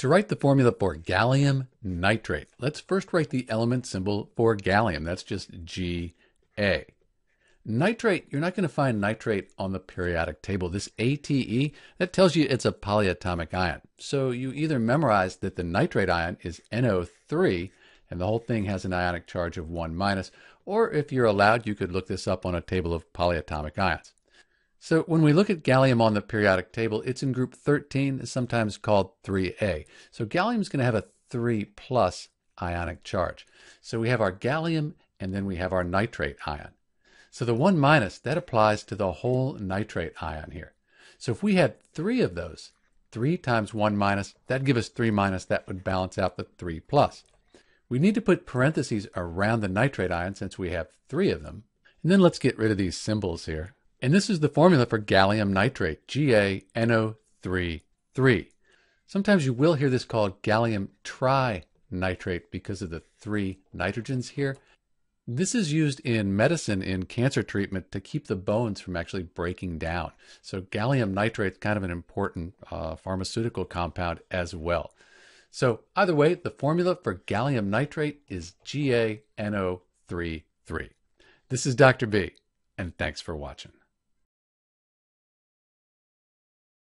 To write the formula for gallium nitrate, let's first write the element symbol for gallium. That's just Ga. Nitrate, you're not going to find nitrate on the periodic table. This ATE, that tells you it's a polyatomic ion. So you either memorize that the nitrate ion is NO3 and the whole thing has an ionic charge of 1 minus, or if you're allowed, you could look this up on a table of polyatomic ions. So when we look at gallium on the periodic table, it's in group 13, sometimes called 3A. So gallium is going to have a 3 plus ionic charge. So we have our gallium and then we have our nitrate ion. So the 1 minus, that applies to the whole nitrate ion here. So if we had three of those, 3 times 1 minus, that'd give us 3 minus, that would balance out the 3 plus. We need to put parentheses around the nitrate ion since we have three of them. And then let's get rid of these symbols here. And this is the formula for gallium nitrate, GaNO33. Sometimes you will hear this called gallium trinitrate because of the three nitrogens here. This is used in medicine in cancer treatment to keep the bones from actually breaking down. So gallium nitrate is kind of an important uh, pharmaceutical compound as well. So either way, the formula for gallium nitrate is GaNO33. This is Dr. B, and thanks for watching.